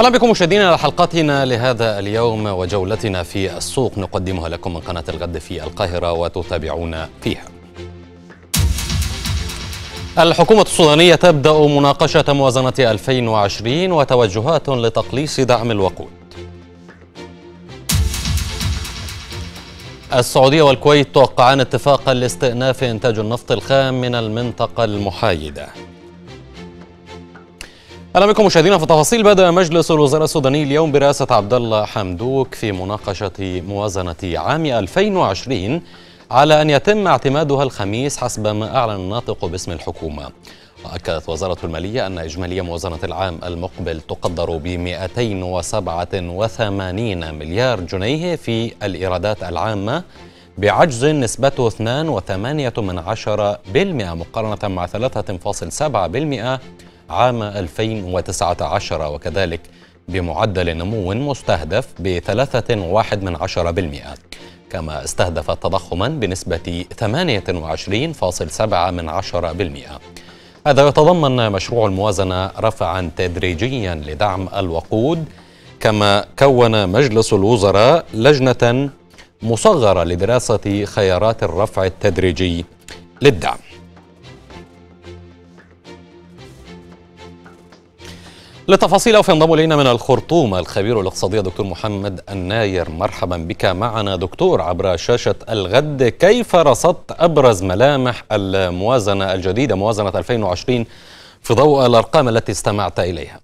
اهلا بكم مشاهدينا على حلقتنا لهذا اليوم وجولتنا في السوق نقدمها لكم من قناه الغد في القاهره وتتابعون فيها. الحكومة السودانية تبدأ مناقشة موازنة 2020 وتوجهات لتقليص دعم الوقود. السعودية والكويت توقعان اتفاقا لاستئناف إنتاج النفط الخام من المنطقة المحايدة. اهلا بكم مشاهدينا في تفاصيل بدا مجلس الوزراء السوداني اليوم برئاسه عبد الله حمدوك في مناقشه موازنه عام 2020 على ان يتم اعتمادها الخميس حسب ما اعلن الناطق باسم الحكومه. واكدت وزاره الماليه ان اجمالي موازنه العام المقبل تقدر ب 287 مليار جنيه في الايرادات العامه بعجز نسبته 2.8% مقارنه مع 3.7% عام 2019 وكذلك بمعدل نمو مستهدف ب 3.1% كما استهدف تضخما بنسبة 28.7% هذا يتضمن مشروع الموازنة رفعا تدريجيا لدعم الوقود كما كون مجلس الوزراء لجنة مصغرة لدراسة خيارات الرفع التدريجي للدعم للتفاصيل أو ينضم إلينا من الخرطوم الخبير الاقتصادي دكتور محمد الناير مرحبا بك معنا دكتور عبر شاشة الغد كيف رصدت أبرز ملامح الموازنة الجديدة موازنة 2020 في ضوء الأرقام التي استمعت إليها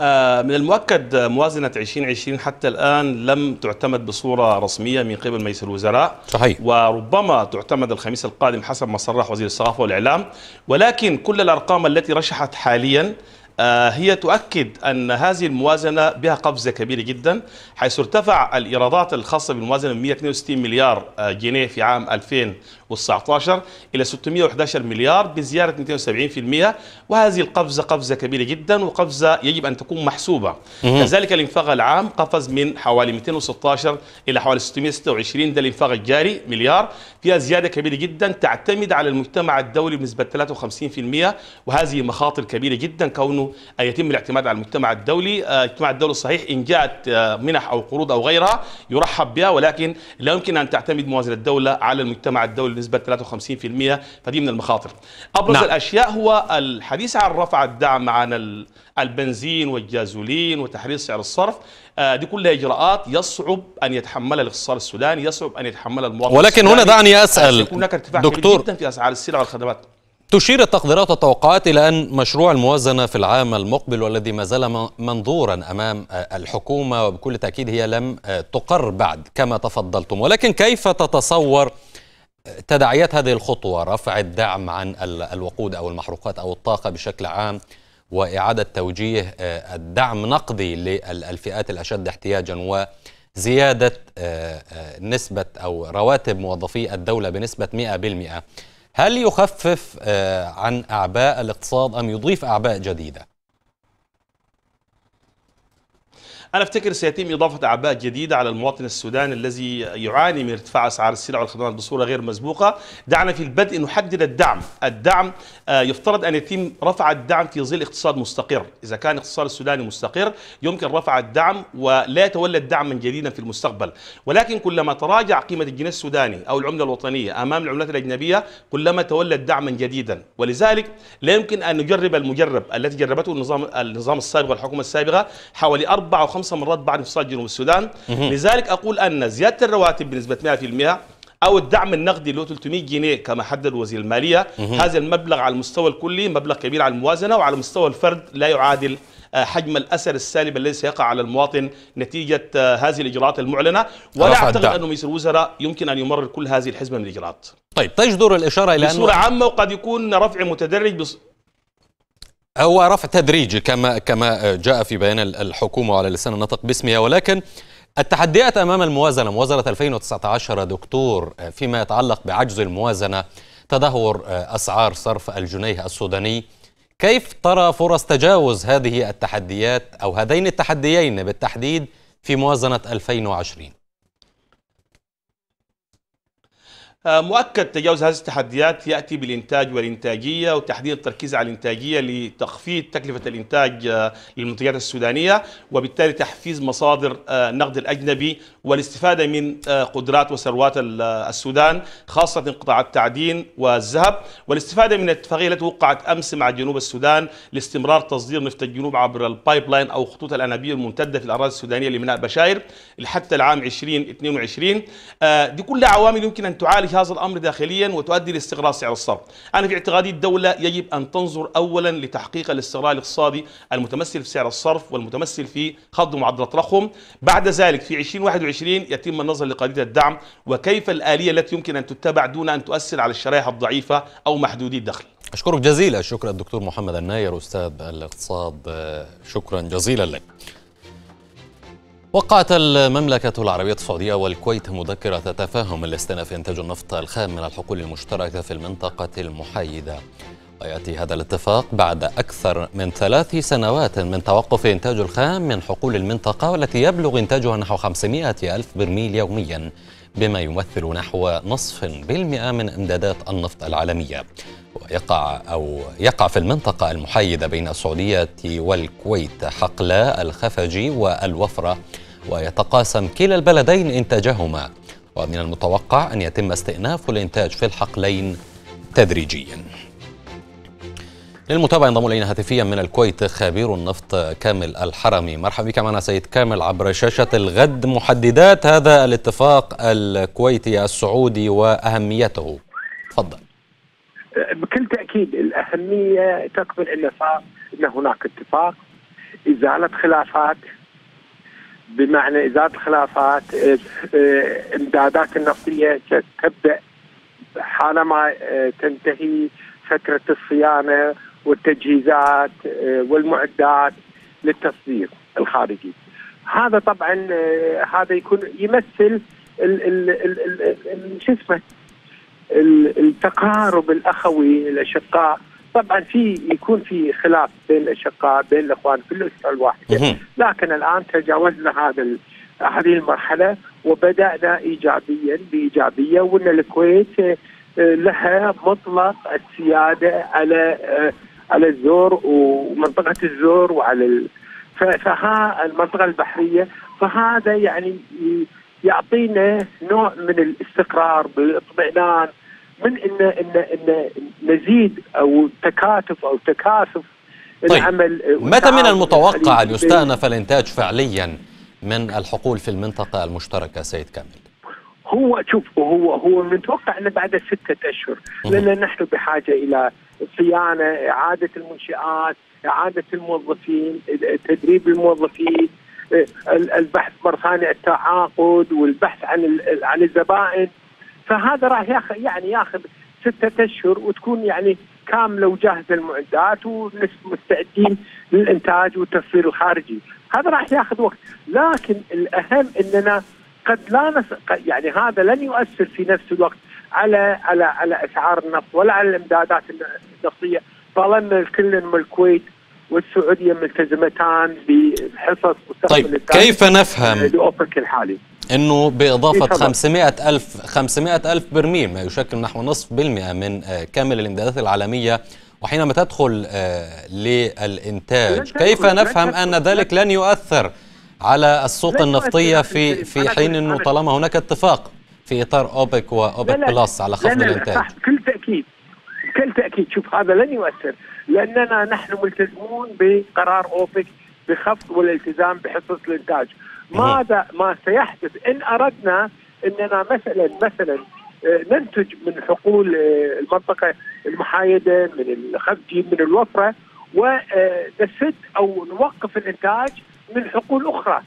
آه، من المؤكد موازنة 2020 حتى الآن لم تعتمد بصورة رسمية من قبل مجلس الوزراء صحيح وربما تعتمد الخميس القادم حسب ما صرح وزير الثقافة والإعلام ولكن كل الأرقام التي رشحت حاليا آه، هي تؤكد أن هذه الموازنة بها قفزة كبيرة جدا حيث ارتفع الإيرادات الخاصة بالموازنة من 162 مليار آه، جنيه في عام 2019 إلى 611 مليار بزيادة 270% وهذه القفزة قفزة كبيرة جدا وقفزة يجب أن تكون محسوبة كذلك الإنفاق العام قفز من حوالي 216 إلى حوالي 626 ده الإنفاق الجاري مليار فيها زيادة كبيرة جدا تعتمد على المجتمع الدولي بنسبة 53% وهذه مخاطر كبيرة جدا كونه أن يتم الاعتماد على المجتمع الدولي، آه، المجتمع الدولي الصحيح ان جاءت آه، منح او قروض او غيرها يرحب بها ولكن لا يمكن ان تعتمد موازنه الدوله على المجتمع الدولي بنسبه 53% فدي من المخاطر. ابرز نعم. الاشياء هو الحديث عن رفع الدعم عن البنزين والجازولين وتحرير سعر الصرف آه، دي كلها اجراءات يصعب ان يتحملها الاقتصاد السوداني يصعب ان يتحملها المواطن ولكن السوداني. هنا دعني اسال هناك ارتفاع دكتور جدا في اسعار السلع والخدمات تشير التقديرات والتوقعات إلى أن مشروع الموازنة في العام المقبل والذي ما زال منظورا أمام آه، الحكومة وبكل تأكيد هي لم آه، تقر بعد كما تفضلتم ولكن كيف تتصور آه، تداعيات هذه الخطوة رفع الدعم عن الوقود أو المحروقات أو الطاقة بشكل عام وإعادة توجيه الدعم نقدي للفئات الأشد احتياجا وزيادة نسبة أو رواتب موظفي الدولة بنسبة 100% هل يخفف آه، عن أعباء الاقتصاد أم يضيف أعباء جديدة؟ أنا أفتكر سيتم إضافة أعباء جديدة على المواطن السوداني الذي يعاني من ارتفاع أسعار السلع والخدمات بصورة غير مسبوقة دعنا في البدء نحدد الدعم الدعم آه، يفترض أن يتم رفع الدعم في ظل اقتصاد مستقر إذا كان الاقتصاد السوداني مستقر يمكن رفع الدعم ولا يتولى الدعم من جديدا في المستقبل ولكن كلما تراجع قيمة الجنيه السوداني أو العملة الوطنية أمام العملات الأجنبية كلما تولى الدعم جديدا ولذلك لا يمكن أن نجرب المجرب التي جربته النظام النظام السابق والحكومة السابقة حوالي 4 أو 5 خمس مرات بعد انفصال جنوب السودان لذلك اقول ان زياده الرواتب بنسبه 100% او الدعم النقدي اللي هو 300 جنيه كما حدد وزير الماليه هذا المبلغ على المستوى الكلي مبلغ كبير على الموازنه وعلى مستوى الفرد لا يعادل آه، حجم الاثر السالب الذي سيقع على المواطن نتيجه آه، هذه الاجراءات المعلنه ولا اعتقد أن مجلس رئيس الوزراء يمكن ان يمرر كل هذه الحزمه من الاجراءات. طيب تجدر الاشاره الى انه بصوره عامه وقد يكون رفع متدرج هو رفع تدريجي كما كما جاء في بيان الحكومه على لسان النطق باسمها ولكن التحديات امام الموازنه موازنه 2019 دكتور فيما يتعلق بعجز الموازنه تدهور آه، اسعار صرف الجنيه السوداني كيف ترى فرص تجاوز هذه التحديات او هذين التحديين بالتحديد في موازنه 2020 آه، مؤكد تجاوز هذه التحديات ياتي بالانتاج والانتاجيه وتحديد التركيز على الانتاجيه لتخفيض تكلفه الانتاج آه، للمنتجات السودانيه وبالتالي تحفيز مصادر آه، النقد الاجنبي والاستفاده من قدرات وثروات السودان خاصه قطاع التعدين والذهب والاستفاده من الاتفاقيه التي وقعت امس مع جنوب السودان لاستمرار تصدير نفط الجنوب عبر البايب لاين او خطوط الانابيب الممتده في الاراضي السودانيه لميناء بشاير حتى العام 2022 دي كلها عوامل يمكن ان تعالج هذا الأمر داخليا وتؤدي لاستقرار سعر الصرف أنا في اعتقادي الدولة يجب أن تنظر أولا لتحقيق الاستقرار الاقتصادي المتمثل في سعر الصرف والمتمثل في خفض معدل التضخم بعد ذلك في 2021 يتم النظر لقضية الدعم وكيف الآلية التي يمكن أن تتبع دون أن تؤثر على الشرائح الضعيفة أو محدودي الدخل أشكرك جزيلا، شكرا الدكتور محمد الناير أستاذ الاقتصاد شكرا جزيلا لك وقعت المملكة العربية السعودية والكويت مذكرة تفاهم لاستئناف إنتاج النفط الخام من الحقول المشتركة في المنطقة المحايدة ويأتي هذا الاتفاق بعد أكثر من ثلاث سنوات من توقف إنتاج الخام من حقول المنطقة والتي يبلغ إنتاجها نحو 500 ألف برميل يوميا بما يمثل نحو نصف بالمئة من إمدادات النفط العالمية ويقع أو يقع في المنطقة المحايدة بين السعودية والكويت حقلاء الخفجي والوفرة ويتقاسم كلا البلدين إنتاجهما ومن المتوقع أن يتم استئناف الإنتاج في الحقلين تدريجياً للمتابعة ينضم إلينا هاتفيا من الكويت خبير النفط كامل الحرمي مرحبا بك معنا سيد كامل عبر شاشة الغد محددات هذا الاتفاق الكويتي السعودي وأهميته تفضل بكل تأكيد الأهمية تقبل أن صار أن هناك اتفاق إزالة خلافات بمعنى ازاله الخلافات الامدادات إيه، إيه، النفطيه تبدا حالما إيه، تنتهي فتره الصيانه والتجهيزات والمعدات للتصدير الخارجي. هذا طبعا هذا يكون يمثل شو اسمه التقارب الاخوي الاشقاء طبعا في يكون في خلاف بين الاشقاء بين الاخوان في الاسره الواحده لكن الان تجاوزنا هذا هذه المرحله وبدانا ايجابيا بايجابيه وان الكويت آه، لها مطلق السياده على آه، على الزور ومنطقه الزور وعلى فها المنطقه البحريه فهذا يعني يعطينا نوع من الاستقرار بالاطمئنان من ان ان ان نزيد او تكاتف او تكاثف طيب. العمل آه، متى من المتوقع ان يستأنف الانتاج فعليا من الحقول في المنطقه المشتركه سيد كامل؟ هو شوف هو هو متوقع انه بعد ستة اشهر لان نحن بحاجه الى صيانه اعاده المنشات اعاده الموظفين تدريب الموظفين آه، البحث مره ثانيه التعاقد والبحث عن عن الزبائن فهذا راح ياخذ يعني ياخذ ستة اشهر وتكون يعني كامله وجاهزه المعدات ومستعدين للانتاج والتصوير الخارجي، هذا راح ياخذ وقت، لكن الاهم اننا قد لا نس... يعني هذا لن يؤثر في نفس الوقت على على على اسعار النفط ولا على الامدادات النفطيه، طالما الكل من الكويت والسعوديه ملتزمتان بحصص طيب كيف نفهم؟ لاوبك الحالي انه باضافه 500 إيه، الف 500 الف برميل ما يشكل نحو نصف بالمئه من آه، كامل الامدادات العالميه وحينما تدخل آه، للانتاج كيف نفهم ان ذلك لن يؤثر على السوق النفطيه في في حين انه طالما هناك اتفاق في اطار اوبك واوبك بلس على خفض الانتاج بكل تاكيد بكل تاكيد شوف هذا لن يؤثر لاننا نحن ملتزمون بقرار اوبك بخفض والالتزام بحصه الانتاج ماذا ما سيحدث ان اردنا اننا مثلا مثلا آه، ننتج من حقول آه، المنطقه المحايده من الخفجي من الوفره ونسد آه، او نوقف الانتاج من حقول اخرى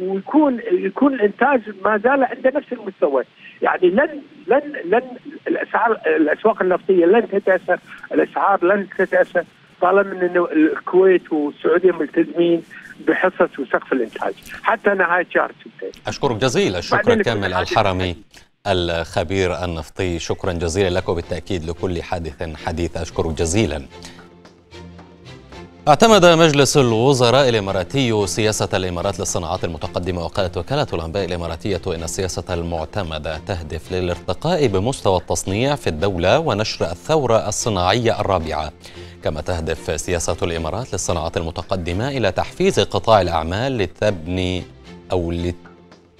ويكون يكون الانتاج ما زال عند نفس المستوى يعني لن لن لن الاسعار الاسواق النفطيه لن تتاثر الاسعار لن تتاثر طالما ان الكويت والسعوديه ملتزمين بحصص وسقف الانتاج حتى نهايه شهر 6 اشكرك جزيل الشكر كامل الحرمي الخبير النفطي شكرا جزيلا لك وبالتاكيد لكل حادث حديث اشكرك جزيلا اعتمد مجلس الوزراء الإماراتي سياسة الإمارات للصناعات المتقدمة وقالت وكالة الأنباء الإماراتية أن السياسة المعتمدة تهدف للارتقاء بمستوى التصنيع في الدولة ونشر الثورة الصناعية الرابعة كما تهدف سياسة الإمارات للصناعات المتقدمة إلى تحفيز قطاع الأعمال لتبني أو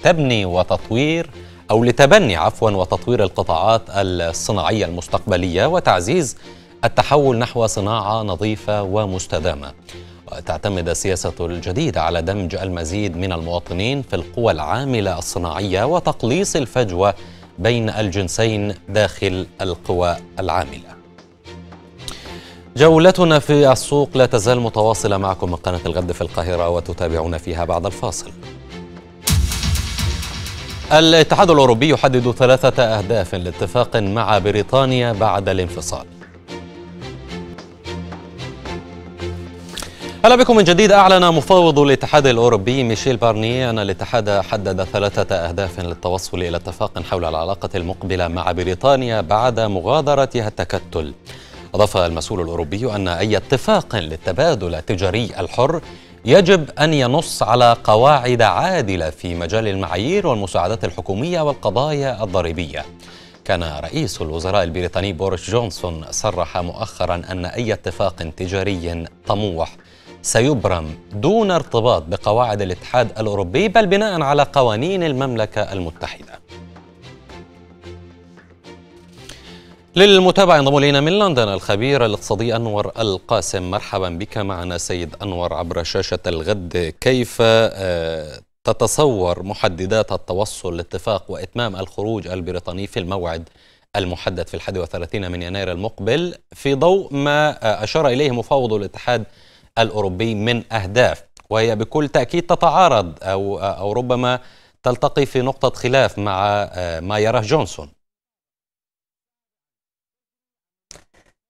لتبني وتطوير أو لتبني عفوا وتطوير القطاعات الصناعية المستقبلية وتعزيز التحول نحو صناعة نظيفة ومستدامة تعتمد السياسة الجديدة على دمج المزيد من المواطنين في القوى العاملة الصناعية وتقليص الفجوة بين الجنسين داخل القوى العامله جولتنا في السوق لا تزال متواصلة معكم من قناة الغد في القاهرة وتتابعون فيها بعد الفاصل الاتحاد الأوروبي يحدد ثلاثة أهداف لاتفاق مع بريطانيا بعد الانفصال اهلا بكم من جديد أعلن مفوض الاتحاد الأوروبي ميشيل بارنيه أن الاتحاد حدد ثلاثة أهداف للتوصل إلى اتفاق حول العلاقة المقبلة مع بريطانيا بعد مغادرتها التكتل أضاف المسؤول الأوروبي أن أي اتفاق للتبادل التجاري الحر يجب أن ينص على قواعد عادلة في مجال المعايير والمساعدات الحكومية والقضايا الضريبية كان رئيس الوزراء البريطاني بوريس جونسون صرح مؤخرا أن أي اتفاق تجاري طموح سيبرم دون ارتباط بقواعد الاتحاد الأوروبي بل بناء على قوانين المملكة المتحدة للمتابعة ينضم إلينا من لندن الخبير الاقتصادي أنور القاسم مرحبا بك معنا سيد أنور عبر شاشة الغد كيف آه، تتصور محددات التوصل لاتفاق وإتمام الخروج البريطاني في الموعد المحدد في 31 من يناير المقبل في ضوء ما آه، أشار إليه مفاوض الاتحاد الأوروبي من أهداف وهي بكل تأكيد تتعارض أو, أو ربما تلتقي في نقطة خلاف مع آه، ما يراه جونسون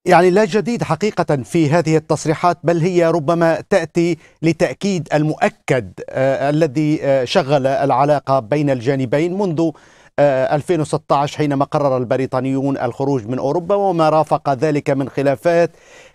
يعني لا جديد حقيقة في هذه التصريحات بل هي ربما تأتي لتأكيد المؤكد آه الذي آه شغل العلاقة بين الجانبين منذ آه 2016 حينما قرر البريطانيون الخروج من أوروبا وما رافق ذلك من خلافات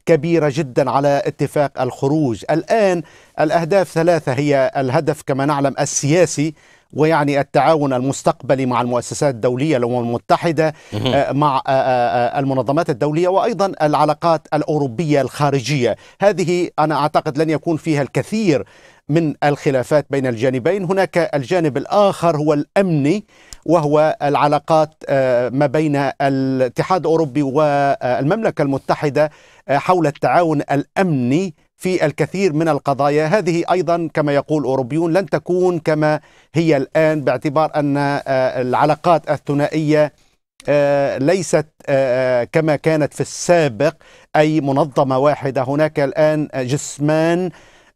كبيرة جدا على اتفاق الخروج الآن الأهداف ثلاثة هي الهدف كما نعلم السياسي ويعني التعاون المستقبلي مع المؤسسات الدولية الأمم المتحدة آه، مع آه، آه، المنظمات الدولية وأيضا العلاقات الأوروبية الخارجية هذه أنا أعتقد لن يكون فيها الكثير من الخلافات بين الجانبين هناك الجانب الآخر هو الأمني وهو العلاقات آه، ما بين الاتحاد الأوروبي والمملكة المتحدة آه، حول التعاون الأمني في الكثير من القضايا هذه ايضا كما يقول الاوروبيون لن تكون كما هي الان باعتبار ان آه، العلاقات الثنائيه ليست كما كانت في السابق اي منظمه واحده هناك الان جسمان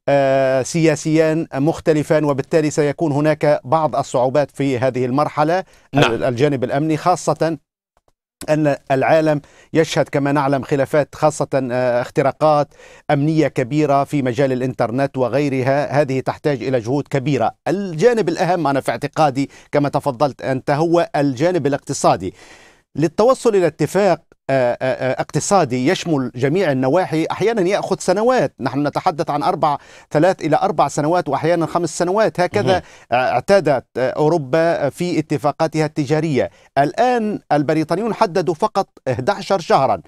آه، سياسيان مختلفان وبالتالي سيكون هناك بعض الصعوبات في هذه المرحلة نعم. الجانب الأمني خاصة أن العالم يشهد كما نعلم خلافات خاصة آه، اختراقات أمنية كبيرة في مجال الإنترنت وغيرها هذه تحتاج إلى جهود كبيرة الجانب الأهم أنا في اعتقادي كما تفضلت أنت هو الجانب الاقتصادي للتوصل إلى اتفاق آه، آه، آه، اقتصادي يشمل جميع النواحي أحيانا يأخذ سنوات نحن نتحدث عن أربع ثلاث إلى أربع سنوات وأحيانا خمس سنوات هكذا اعتادت أوروبا في اتفاقاتها التجارية الآن البريطانيون حددوا فقط 11 شهرا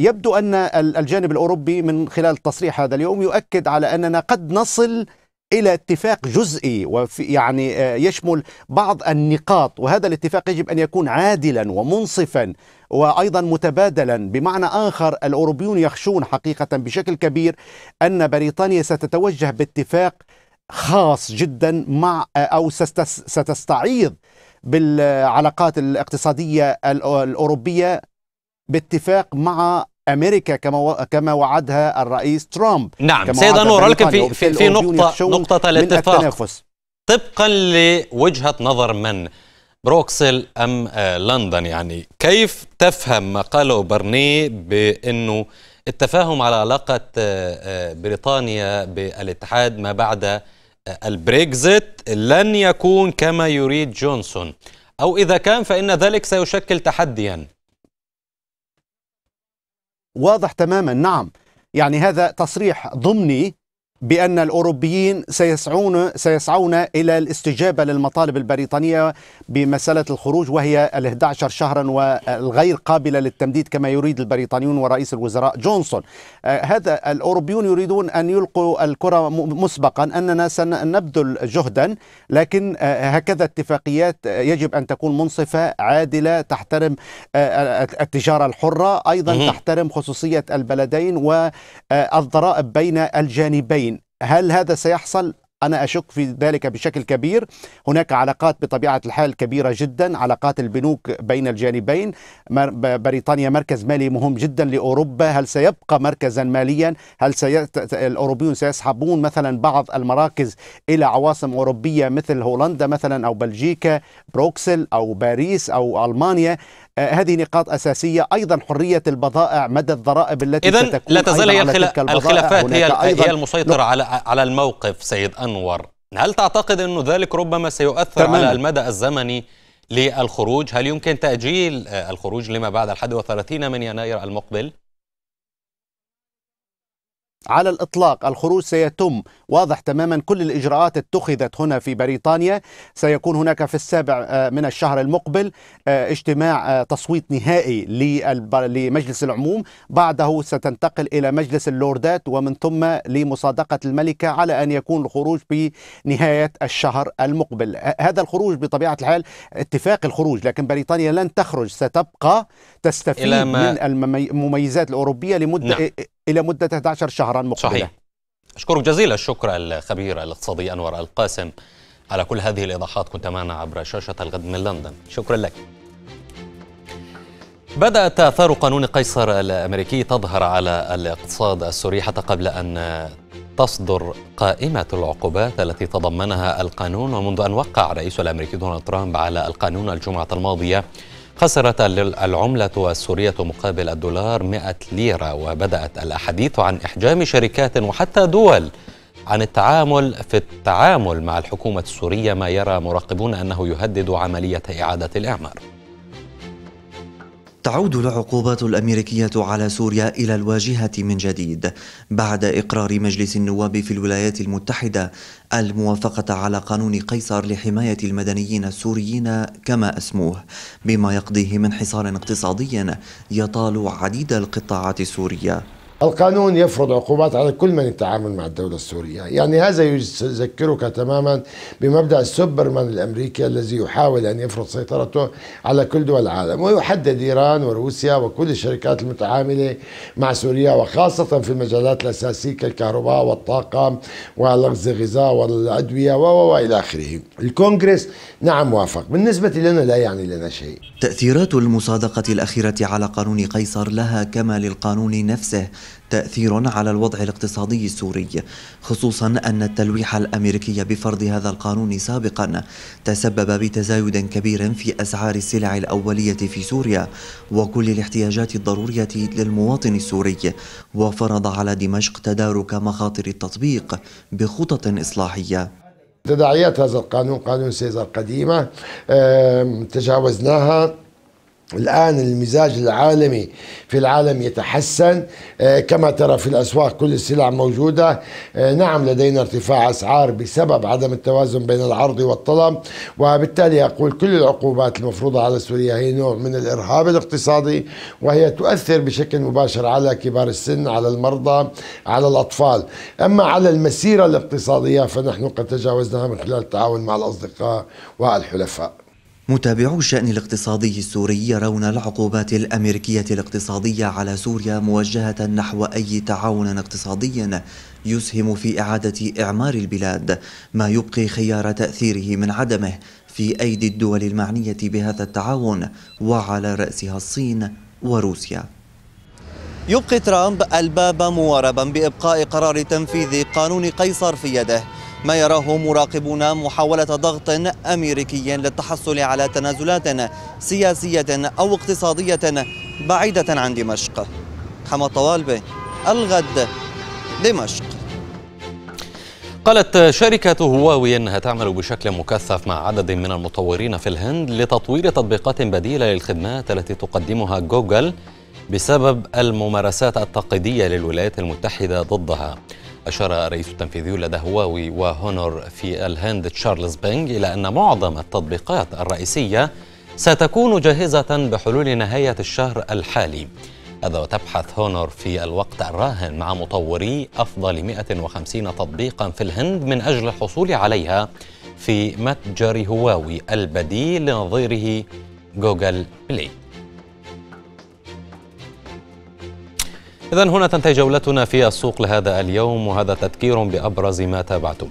يبدو أن الجانب الأوروبي من خلال التصريح هذا اليوم يؤكد على أننا قد نصل إلى اتفاق جزئي وفي يعني آه، يشمل بعض النقاط وهذا الاتفاق يجب أن يكون عادلا ومنصفا وايضا متبادلا بمعنى اخر الاوروبيون يخشون حقيقه بشكل كبير ان بريطانيا ستتوجه باتفاق خاص جدا مع آه، او ستستعيض بالعلاقات الاقتصاديه الاوروبيه باتفاق مع امريكا كما كما وعدها الرئيس ترامب نعم سيد انور ولكن في في, في نقطه نقطه الاتفاق طبقا لوجهه نظر من بروكسل ام آه، لندن يعني كيف تفهم ما قاله برني بانه التفاهم على علاقه آه، آه، بريطانيا بالاتحاد ما بعد البريكزت لن يكون كما يريد جونسون او اذا كان فان ذلك سيشكل تحديا واضح تماما نعم يعني هذا تصريح ضمني بأن الأوروبيين سيسعون سيسعون إلى الاستجابة للمطالب البريطانية بمسألة الخروج وهي ال 11 شهرا والغير قابلة للتمديد كما يريد البريطانيون ورئيس الوزراء جونسون آه، هذا الأوروبيون يريدون أن يلقوا الكرة مسبقا أننا سنبذل جهدا لكن آه، هكذا اتفاقيات يجب أن تكون منصفة عادلة تحترم آه، التجارة الحرة أيضا تحترم خصوصية البلدين والضرائب بين الجانبين هل هذا سيحصل؟ أنا أشك في ذلك بشكل كبير هناك علاقات بطبيعة الحال كبيرة جدا علاقات البنوك بين الجانبين بريطانيا مركز مالي مهم جدا لأوروبا هل سيبقى مركزا ماليا هل سي... الأوروبيون سيسحبون مثلا بعض المراكز إلى عواصم أوروبية مثل هولندا مثلا أو بلجيكا بروكسل أو باريس أو ألمانيا آه، هذه نقاط أساسية أيضا حرية البضائع مدى الضرائب التي إذن ستكون لا تزال هي الخلافات هي, هي المسيطرة على على الموقف سيد أنور هل تعتقد أن ذلك ربما سيؤثر تمام. على المدى الزمني للخروج هل يمكن تأجيل آه، الخروج لما بعد 31 من يناير المقبل؟ على الإطلاق الخروج سيتم واضح تماما كل الإجراءات اتخذت هنا في بريطانيا سيكون هناك في السابع آه، من الشهر المقبل آه، اجتماع آه، تصويت نهائي لمجلس العموم بعده ستنتقل إلى مجلس اللوردات ومن ثم لمصادقة الملكة على أن يكون الخروج بنهاية الشهر المقبل هذا الخروج بطبيعة الحال اتفاق الخروج لكن بريطانيا لن تخرج ستبقى تستفيد من المميزات الأوروبية لمدة نعم. إلى مدة 11 شهرا مقبلة صحيح أشكرك جزيل الشكر الخبير الاقتصادي أنور القاسم على كل هذه الإيضاحات كنت معنا عبر شاشة الغد من لندن شكرا لك بدأت آثار قانون قيصر الأمريكي تظهر على الاقتصاد السوري حتى قبل أن تصدر قائمة العقوبات التي تضمنها القانون ومنذ أن وقع الرئيس الأمريكي دونالد ترامب على القانون الجمعة الماضية خسرت العملة السورية مقابل الدولار 100 ليرة وبدأت الأحاديث عن إحجام شركات وحتى دول عن التعامل في التعامل مع الحكومة السورية ما يرى مراقبون أنه يهدد عملية إعادة الإعمار تعود العقوبات الامريكيه على سوريا الى الواجهه من جديد بعد اقرار مجلس النواب في الولايات المتحده الموافقه على قانون قيصر لحمايه المدنيين السوريين كما اسموه بما يقضيه من حصار اقتصادي يطال عديد القطاعات السوريه القانون يفرض عقوبات على كل من يتعامل مع الدولة السورية يعني هذا يذكرك تماما بمبدأ السوبرمان الأمريكي الذي يحاول أن يفرض سيطرته على كل دول العالم ويحدد إيران وروسيا وكل الشركات المتعاملة مع سوريا وخاصة في المجالات الأساسية كالكهرباء والطاقة والغز الغذاء والأدوية وإلى آخره الكونغرس نعم وافق بالنسبة لنا لا يعني لنا شيء تأثيرات المصادقة الأخيرة على قانون قيصر لها كما للقانون نفسه تأثير على الوضع الاقتصادي السوري خصوصا أن التلويح الأمريكي بفرض هذا القانون سابقا تسبب بتزايد كبير في أسعار السلع الأولية في سوريا وكل الاحتياجات الضرورية للمواطن السوري وفرض على دمشق تدارك مخاطر التطبيق بخطط إصلاحية تداعيات هذا القانون قانون سيزر قديمة تجاوزناها الآن المزاج العالمي في العالم يتحسن آه، كما ترى في الأسواق كل السلع موجودة آه، نعم لدينا ارتفاع أسعار بسبب عدم التوازن بين العرض والطلب وبالتالي أقول كل العقوبات المفروضة على سوريا هي نوع من الإرهاب الاقتصادي وهي تؤثر بشكل مباشر على كبار السن على المرضى على الأطفال أما على المسيرة الاقتصادية فنحن قد تجاوزناها من خلال التعاون مع الأصدقاء والحلفاء متابعو الشأن الاقتصادي السوري يرون العقوبات الأمريكية الاقتصادية على سوريا موجهة نحو أي تعاون اقتصادي يسهم في إعادة إعمار البلاد ما يبقي خيار تأثيره من عدمه في أيدي الدول المعنية بهذا التعاون وعلى رأسها الصين وروسيا يبقي ترامب الباب مواربا بإبقاء قرار تنفيذ قانون قيصر في يده ما يراه مراقبون محاولة ضغط أمريكي للتحصل على تنازلات سياسية أو اقتصادية بعيدة عن دمشق حمد طوالبي الغد دمشق قالت شركة هواوي أنها تعمل بشكل مكثف مع عدد من المطورين في الهند لتطوير تطبيقات بديلة للخدمات التي تقدمها جوجل بسبب الممارسات التقليدية للولايات المتحدة ضدها أشار الرئيس التنفيذي لدى هواوي وهونور في الهند تشارلز بينغ إلى أن معظم التطبيقات الرئيسية ستكون جاهزة بحلول نهاية الشهر الحالي هذا وتبحث هونور في الوقت الراهن مع مطوري أفضل 150 تطبيقا في الهند من أجل الحصول عليها في متجر هواوي البديل لنظيره جوجل بلاي إذا هنا تنتهي جولتنا في السوق لهذا اليوم وهذا تذكير بأبرز ما تابعتم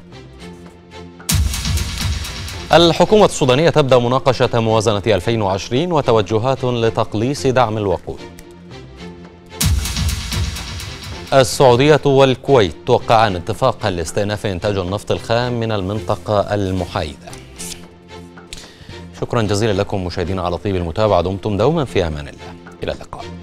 الحكومة السودانية تبدأ مناقشة موازنة 2020 وتوجهات لتقليص دعم الوقود السعودية والكويت توقعان اتفاقا لاستئناف إنتاج النفط الخام من المنطقة المحايدة شكرا جزيلا لكم مشاهدينا على طيب المتابعة دمتم دوما في أمان الله إلى اللقاء